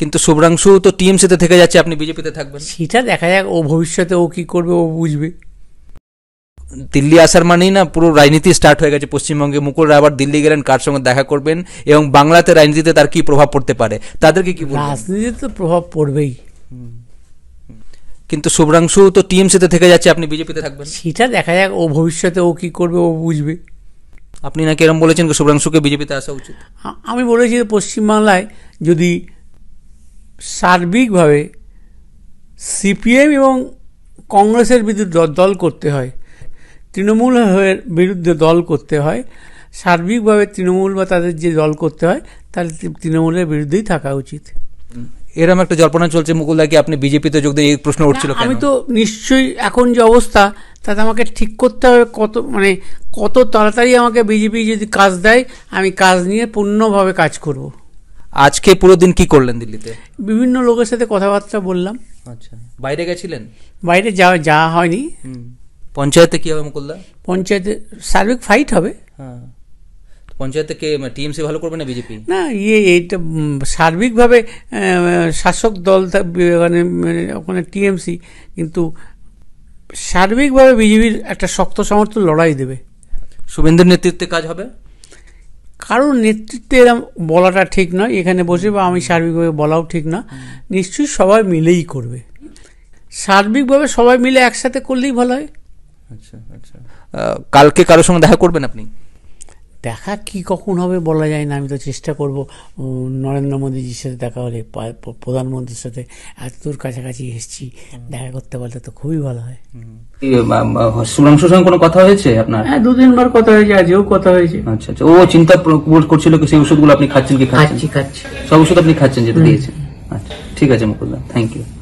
কিন্তু শুভ্রাংশু তো টিএমসিতে থেকে যাচ্ছে আপনি বিজেপিতে থাকবেন সেটা দেখা যাক ও ভবিষ্যতে ও কি করবে ও বুঝবে দিল্লি আসার মানেই না পুরো রাজনীতি স্টার্ট হয়ে গেছে পশ্চিমবঙ্গে মুকুল রায় আবার দিল্লি গেলেন কার সঙ্গে দেখা করবেন এবং বাংলাতে রাজনীতিতে তার কি প্রভাব পড়তে পারে তাদেরকে কি রাজনীতিতে তো প্রভাব পড়বেই কিন্তু শুভ্রাংশু তো টিএমসিতে থেকে যাচ্ছে আপনি বিজেপিতে থাকবেন সেটা দেখা যাক ও ভবিষ্যতে ও কি করবে ও বুঝবে আপনি নাকি এরকম বলেছেন শুভ্রাংশুকে বিজেপিতে আসা উচিত আমি বলেছি পশ্চিমবাংলায় যদি সার্বিকভাবে সিপিএম এবং কংগ্রেসের বিরুদ্ধে দল করতে হয় তৃণমূল বিরুদ্ধে দল করতে হয় সার্বিকভাবে তৃণমূল বা তাদের যে দল করতে হয় তাহলে তৃণমূলের বিরুদ্ধেই থাকা উচিত এরম একটা জল্পনা চলছে মুকুলদা কি আপনি বিজেপিতে যোগ দিয়ে এই প্রশ্ন উঠছিল আমি তো নিশ্চয়ই এখন যে অবস্থা তাতে আমাকে ঠিক করতে হবে কত মানে কত তাড়াতাড়ি আমাকে বিজেপি যদি কাজ দেয় আমি কাজ নিয়ে পূর্ণভাবে কাজ করব আজকে পুরো দিন কি করলেন দিল্লিতে বিভিন্ন লোকের সাথে কথাবার্তা বললাম আচ্ছা বাইরে গেছিলেন বাইরে যাওয়া যাওয়া হয়নি পঞ্চায়েতে কি হবে মুকুলদা পঞ্চায়েতে সার্বিক ফাইট হবে হ্যাঁ পঞ্চায়েতে কে মানে টিএমসি ভালো করবে না বিজেপি না ইয়ে এইটা সার্বিকভাবে শাসক দল মানে, মানে ওখানে টিএমসি কিন্তু সার্বিকভাবে বিজেপির একটা শক্ত সমর্থন লড়াই দেবে শুভেন্দুর নেতৃত্বে কাজ হবে কারোর নেতৃত্বে বলাটা ঠিক নয় এখানে বসে বা আমি সার্বিকভাবে বলাও ঠিক না নিশ্চয়ই সবাই মিলেই করবে সার্বিকভাবে সবাই মিলে একসাথে করলেই ভালো হয় আচ্ছা আচ্ছা কালকে কারোর সঙ্গে দেখা করবেন আপনি দেখা কি কখন হবে বলা যায় না আমি তো চেষ্টা করব নরেন্দ্র মোদীজির সাথে দেখা হলে প্রধানমন্ত্রীর সাথে এত দূর কাছাকাছি এসেছি দেখা করতে পারলে তো খুবই ভালো হয় সুধাংশুর সঙ্গে কোনো কথা হয়েছে আপনার হ্যাঁ দুদিনবার কথা হয়েছে আজও কথা হয়েছে আচ্ছা আচ্ছা ও চিন্তা করছিল কি সেই ওষুধগুলো আপনি খাচ্ছেন কি খাচ্ছি খাচ্ছি সব ওষুধ আপনি খাচ্ছেন যেটা দিয়েছেন আচ্ছা ঠিক আছে মুকুলদা থ্যাংক ইউ